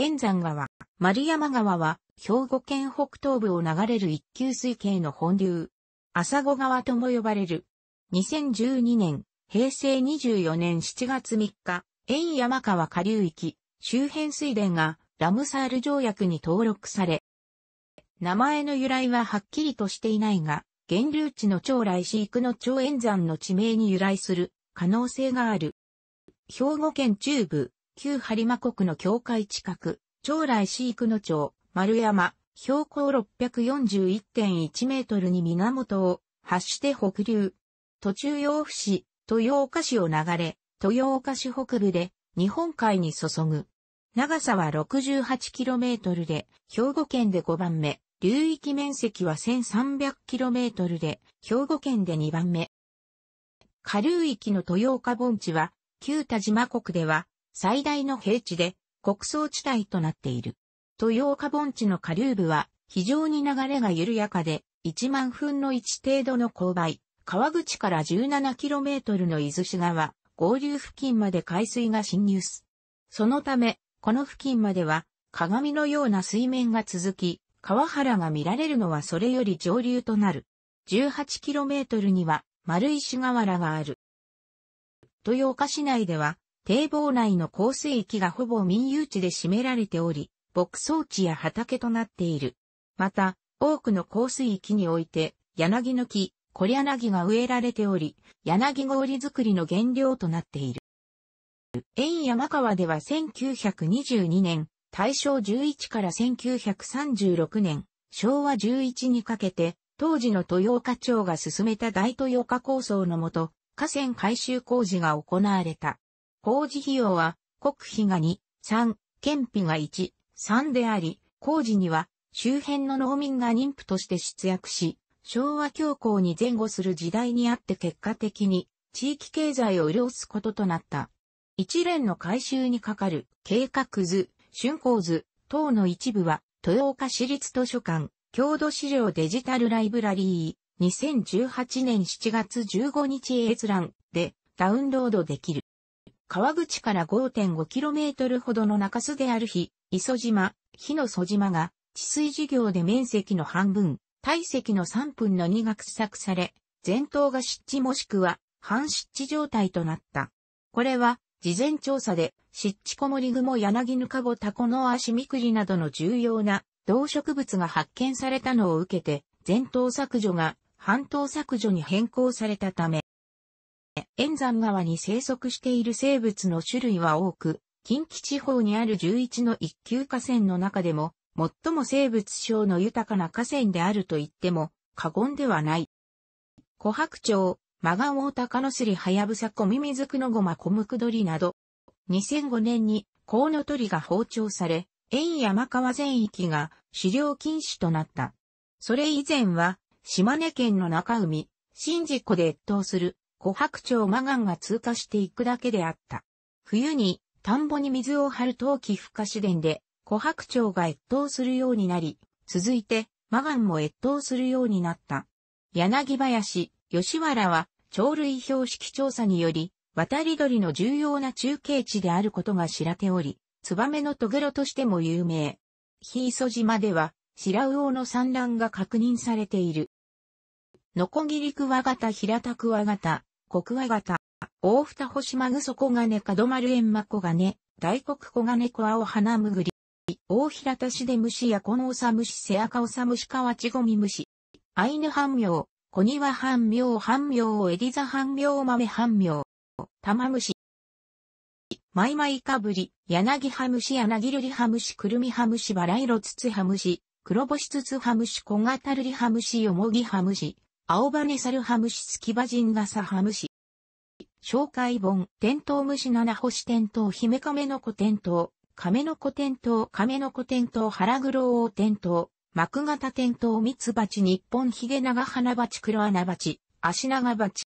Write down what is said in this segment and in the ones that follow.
円山川、丸山川は、兵庫県北東部を流れる一級水系の本流、朝子川とも呼ばれる。2012年、平成24年7月3日、円山川下流域、周辺水田がラムサール条約に登録され、名前の由来ははっきりとしていないが、源流地の長来飼育の長円山の地名に由来する可能性がある。兵庫県中部、旧播磨国の境界近く、長来飼育の町、丸山、標高641.1メートルに源を発して北流。途中洋府市、豊岡市を流れ、豊岡市北部で日本海に注ぐ。長さは6 8トルで、兵庫県で5番目、流域面積は1 3 0 0トルで、兵庫県で2番目。下流域の豊岡盆地は、旧田島国では、最大の平地で、穀倉地帯となっている。豊岡盆地の下流部は、非常に流れが緩やかで、1万分の1程度の勾配、川口から 17km の伊豆市側、合流付近まで海水が侵入す。そのため、この付近までは、鏡のような水面が続き、川原が見られるのはそれより上流となる。18km には、丸石河原がある。豊岡市内では、堤防内の降水域がほぼ民有地で占められており、牧草地や畑となっている。また、多くの降水域において、柳の木、小柳が植えられており、柳氷作りの原料となっている。円山川では1922年、大正11から1936年、昭和11にかけて、当時の豊岡町が進めた大豊岡構想のもと、河川改修工事が行われた。工事費用は国費が2、3、県費が1、3であり、工事には周辺の農民が妊婦として出役し、昭和恐慌に前後する時代にあって結果的に地域経済を潤すこととなった。一連の改修にかかる計画図、竣工図等の一部は豊岡市立図書館、郷土資料デジタルライブラリー2018年7月15日閲覧でダウンロードできる。川口から 5.5km ほどの中洲である日、磯島、日の曽島が、治水事業で面積の半分、体積の3分の2が掘削され、前頭が湿地もしくは、半湿地状態となった。これは、事前調査で、湿地こもり雲柳ぬかごタコの足みくりなどの重要な動植物が発見されたのを受けて、前頭削除が半島削除に変更されたため、塩山川に生息している生物の種類は多く、近畿地方にある11の一級河川の中でも、最も生物性の豊かな河川であると言っても過言ではない。琥珀鳥、マガオオタカノスリハヤブサコミミズクノゴマコムクドリなど、2005年にコウノトリが放鳥され、円山川全域が狩猟禁止となった。それ以前は、島根県の中海、新宿湖で越冬する琥珀町マガンが通過していくだけであった。冬に田んぼに水を張る陶器孵化試練で、琥珀町が越冬するようになり、続いて、マガンも越冬するようになった。柳林、吉原は、鳥類標識調査により、渡り鳥の重要な中継地であることが知らており、ツバメのトゲロとしても有名。ヒイソ島では、白魚の産卵が確認されている。ノコギリクワガタヒラタクワガタ、国和型、大二星マグソコガネルエンマコガネ、大黒コガネコアオハナムグリ、大平田市で虫やコノオサムシセアカオサムシカワチゴミムシ、アイヌ半ウ、コニワ半ミ半ウ、エリザ半ン豆半ウ。タマムシ、マイマイカブリ、ヤナギハムシヤナギルリハムシクルミハムシバライロツツハムシ、黒星ツツハムシ小型ルリハムシヨモギハムシ、青羽サルハムシスキバジンガサハムシ。紹介本、テントウムシ七星テントウヒメカメノコテントウ、カメノコテントウカメノコテントウハラグロウオウテントウ、幕型テントウミツバチ日本ヒゲナガハナバチクロアナバチ、アシナガバチ。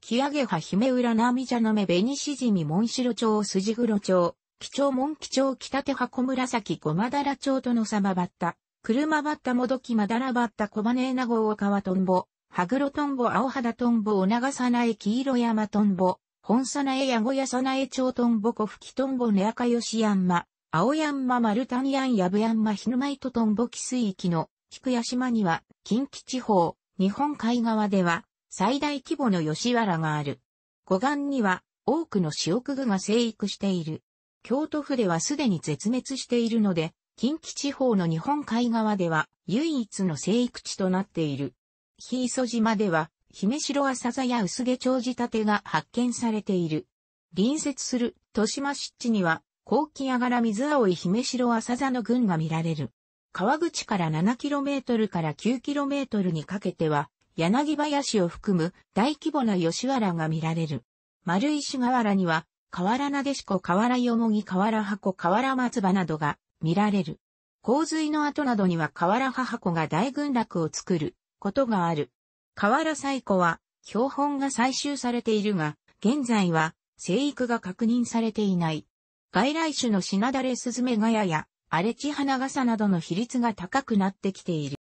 キアゲハヒメウラナミジャナメベニシジミモンシロチョウスジグロチョウ、キチョウモンキチョウキタテハコムラサキゴマダラチョウとのサマバッタ。車バッタもどきまだらバッタ小バネーナ号を川トンボ、ハグロトンボアオハダトンボをナさない黄色山トンボ、本さなえヤサナさなえウトンボコフキトンボネアカヨシヤンマ、アオヤンママルタンヤンヤブヤンマヒヌマイトトンボキ水域の菊屋島には近畿地方、日本海側では最大規模のヨシワラがある。湖岸には多くの塩クグが生育している。京都府ではすでに絶滅しているので、近畿地方の日本海側では唯一の生育地となっている。日磯島では、姫城浅座や薄毛長寺立てが発見されている。隣接する豊島湿地には、高気やがら水青い姫城浅座の群が見られる。川口から 7km から 9km にかけては、柳林を含む大規模な吉原が見られる。丸石河原には、河原なでしこ河原よもぎ河原箱河原松葉などが見られる。洪水の後などには河原母子が大群落を作ることがある。河原彩子は標本が採集されているが、現在は生育が確認されていない。外来種のシナダレスズメガヤや荒れ地花笠などの比率が高くなってきている。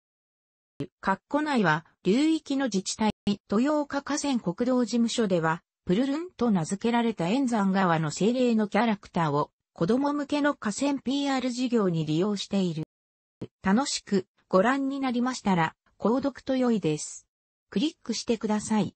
括弧内は流域の自治体、豊岡河川国道事務所では、プルルンと名付けられた円山川の精霊のキャラクターを子供向けの河川 PR 事業に利用している。楽しくご覧になりましたら、購読と良いです。クリックしてください。